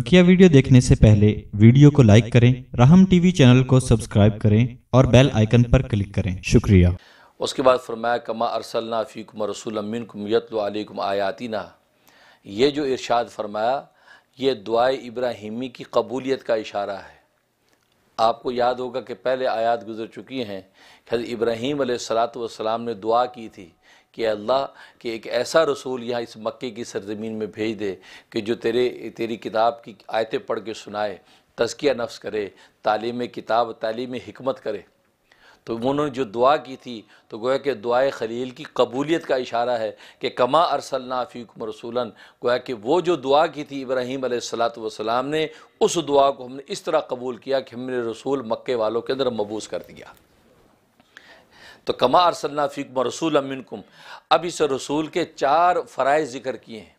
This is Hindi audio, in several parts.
बकिया वीडियो देखने से पहले वीडियो को लाइक करें राहम टीवी चैनल को सब्सक्राइब करें और बेल आइकन पर क्लिक करें शुक्रिया उसके बाद फरमाया कमा अरसलना फ़ीकुम रसूल अमिन आयातिना ये जो इरशाद फरमाया ये दुआ इब्राहिमी की कबूलियत का इशारा है आपको याद होगा कि पहले आयात गुजर चुकी हैं हज़र इब्राहीम सलाम ने दुआ की थी कि अल्लाह के एक ऐसा रसूल यहाँ इस मक्के की सरजमीन में भेज दे कि जो तेरे तेरी किताब की आयतें पढ़ के सुनाए तज़किया नफ्स करे तालीम किताब तालीम हमत करे तो उन्होंने जो दुआ की थी तो गोया कि दुआ खलील की कबूलियत का इशारा है कि कमा अरसल फ़ीकम रसूलन गोया कि वो जो दुआ की थी इब्राहीम वसलाम ने उस दुआ को हमने इस तरह कबूल किया कि हमने रसूल मक्के वालों के अंदर मबूस कर दिया तो कमा अरसल फ़ीकम रसूल अमिनकुम अब इस रसूल के चार फ़रज़ ज़िक्र किए हैं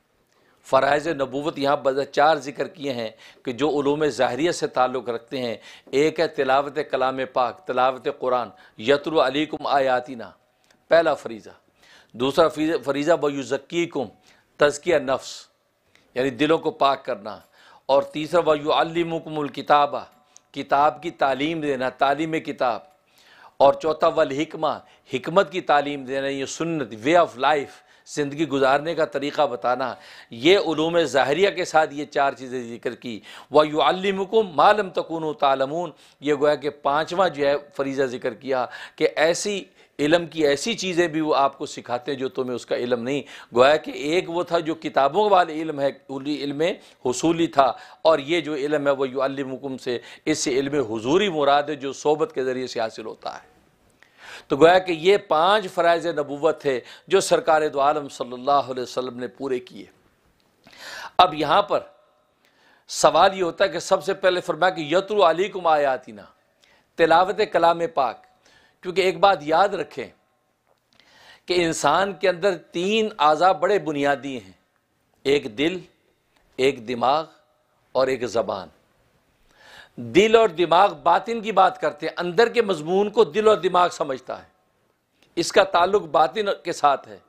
फ़रज़ नबूत यहाँ बजा चार ज़िक्र किए हैं कि जो ूम ज़ाहरीत से ताल्लुक़ रखते हैं एक है तिलावत कलाम पाक तिलावत कुरान यतरु अलीकुम आयातिना पहला फरीज़ा दूसरा फरीज़ा वयुज़क्कीकुम तज़किया नफ्स यानी दिलों को पाक करना और तीसरा वयुअलमुकमुल किताबा किताब की तालीम देना तालीम किताब और चौथा वालिकमा हमत की तालीम देना ये सुन्नत वे ऑफ़ लाइफ ज़िंदगी गुजारने का तरीक़ा बताना ये ूम ज़ाहरिया के साथ ये चार चीज़ें जिक्र की व युमकुम मालम तकून तालमून ये गोया कि पाँचवा जो है फरीज़ा जिक्र किया कि ऐसी इलम की ऐसी चीज़ें भी वो आपको सिखाते हैं जो तुम्हें उसका इलम नहीं गोया कि एक वो था जो किताबों वाले इल्म है इल्म हसूली था और ये जो इलम है वह युमकुम से इस इल्म हजूरी मुराद है जो सोबत के ज़रिए से हासिल होता है तो गोया कि ये पाँच फ़रज़ नबूत थे जो सरकार दो आलम सल्ला वसम ने पूरे किए अब यहाँ पर सवाल ये होता है कि सबसे पहले फरमाया कि यतरु अली कुम आयातिना तिलावत कलाम पाक क्योंकि एक बात याद रखें कि इंसान के अंदर तीन आज़ा बड़े बुनियादी हैं एक दिल एक दिमाग और एक ज़बान दिल और दिमाग बातिन की बात करते हैं अंदर के मजमून को दिल और दिमाग समझता है इसका ताल्लुक बातिन के साथ है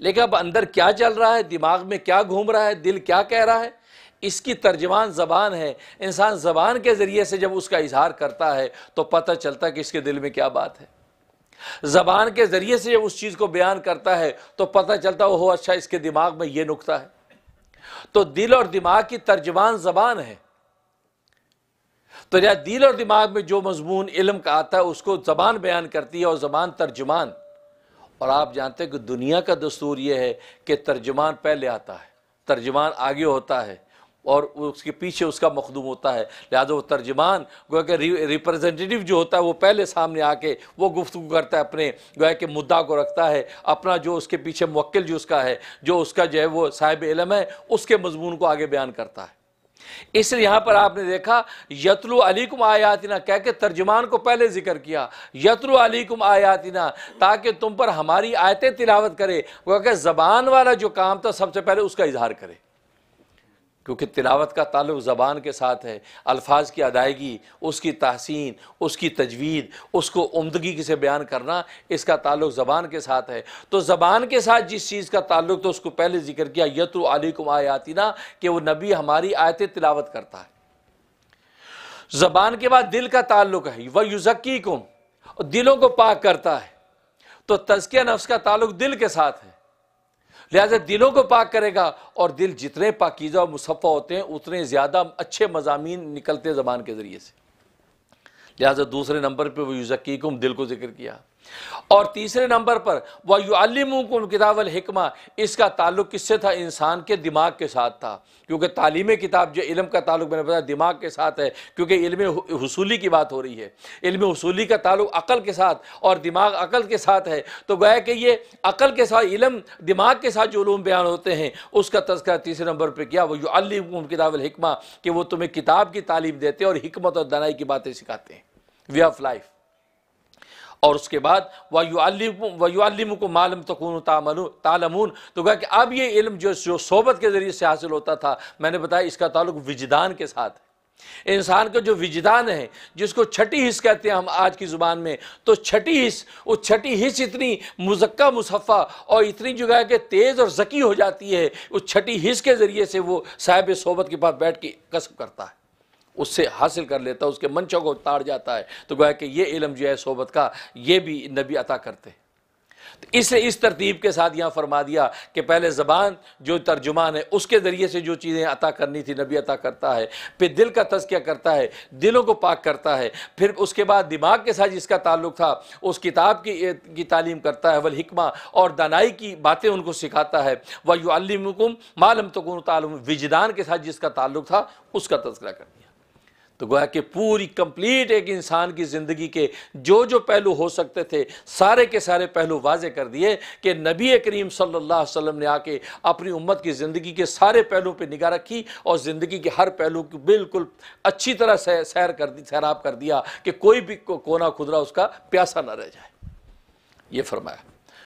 लेकिन अब अंदर क्या चल रहा है दिमाग में क्या घूम रहा है दिल क्या कह रहा है इसकी तर्जमान ज़बान है इंसान ज़बान के ज़रिए से जब उसका इजहार करता है तो पता चलता है कि इसके दिल में क्या बात है ज़बान के ज़रिए से जब उस चीज़ को बयान करता है तो पता चलता है हो अच्छा इसके दिमाग में ये नुकता है तो दिल और दिमाग की तर्जमान ज़बान है तो या दिल और दिमाग में जो मजमून इलम का आता है उसको ज़बान बयान करती है और ज़बान तर्जुमान और आप जानते हैं कि दुनिया का दस्तूर यह है कि तर्जुमान पहले आता है तर्जुमान आगे होता है और उसके पीछे उसका मखदूम होता है लिहाजा वो तर्जमान गोया कि रिप्रजेंटेटिव जो होता है वो पहले सामने आके वो गुफ्तु करता है अपने गोया के मुद्दा को रखता है अपना जो उसके पीछे मक्ल जो उसका है जो उसका जो है वो साहिब इलम है उसके मजमून को आगे बयान करता है इसलिए यहां पर आपने देखा यतलु अलीकुम आयातिना कह के तर्जुमान को पहले जिक्र किया यतलु अलीकुम आयातिना ताकि तुम पर हमारी आयतें तिलावत करे वह जबान वाला जो काम था सबसे पहले उसका इजहार करे क्योंकि तिलावत का ताल्लुक ज़बान के साथ है अल्फाज की अदायगी उसकी तहसीन उसकी तजवीद उसको उमदगी से बयान करना इसका ताल्लुक ज़बान के साथ है तो ज़बान के साथ जिस चीज़ का ताल्लुक तो उसको पहले जिक्र किया यतु कुमार आयातिना कि वह नबी हमारी आयत तिलावत करता है ज़बान के बाद दिल का ताल्लुक है वह युजक्की कुम दिलों को पाक करता है तो तजकिया नफ्स का ताल्लुक दिल के साथ है लिहाजा दिलों को पाक करेगा और दिल जितने पाकिज़ा और मुसफ़ा होते हैं उतने ज़्यादा अच्छे मजामी निकलते हैं ज़बान के ज़रिए से लिहाजा दूसरे नंबर पर वो युजक्कीकुम दिल को जिक्र किया और तीसरे नंबर पर वह युमकुम किताबल हिकमा इसका ताल्लुक किससे था इंसान के दिमाग के साथ था क्योंकि तालीम किताब जो इलम का ताल्लुक मैंने बताया दिमाग के साथ है क्योंकि इल्म हसूली की बात हो रही है इल्म हसूली का ताल्लुक अकल के साथ और दिमाग अकल के साथ है तो गया कि ये अकल के साथ इलम दिमाग के साथ जो लूम बयान होते हैं उसका तस्करा तीसरे नंबर पर किया वह युमकुम किताबल हिकमा कि वो तुम्हें किताब की तालीम देते हैं और हमत और दनाई की बातें सिखाते हैं वे ऑफ लाइफ और उसके बाद वायुम को मालम तकून तालमून तो कहा कि अब ये इल्म जो जो सोबत के ज़रिए से हासिल होता था मैंने बताया इसका ताल्लुक विजदान के साथ है इंसान का जो विजदान है जिसको छठी हिस्स कहते हैं हम आज की ज़ुबान में तो छठी हिस्स वो छठी हिस्स इतनी मुजक्का मुसफ़ा और इतनी जो है कि तेज़ और जकी हो जाती है उस छठी हिस्स के ज़रिए से वो साहिब सोबत के पास बैठ के कसब करता है उससे हासिल कर लेता है उसके मंचों को उतार जाता है तो गोया कि ये इलम जो है सोबत का ये भी नबी अता करते तो इसे इस तरतीब के साथ यहाँ फरमा दिया कि पहले ज़बान जो तर्जुमान है उसके ज़रिए से जो चीज़ें अता करनी थी नबी अता करता है फिर दिल का तस्किया करता है दिलों को पाक करता है फिर उसके बाद दिमाग के साथ जिसका ताल्लुक था उस किताब की की तालीम करता है वल हिकमा और दानाई की बातें उनको सिखाता है वयुअलमकुम मालम तकन तालम विजदान के साथ जिसका ताल्लुक था उसका तस्करा करता है तो गोया कि पूरी कंप्लीट एक इंसान की ज़िंदगी के जो जो पहलू हो सकते थे सारे के सारे पहलू वाजे कर दिए कि नबी करीम सल्ला वसम ने आके अपनी उम्मत की ज़िंदगी के सारे पहलू पर निगाह रखी और ज़िंदगी के हर पहलू की बिल्कुल अच्छी तरह सैर कर दी सैराब कर दिया कि कोई भी कोना खुदरा उसका प्यासा ना रह जाए ये फरमाया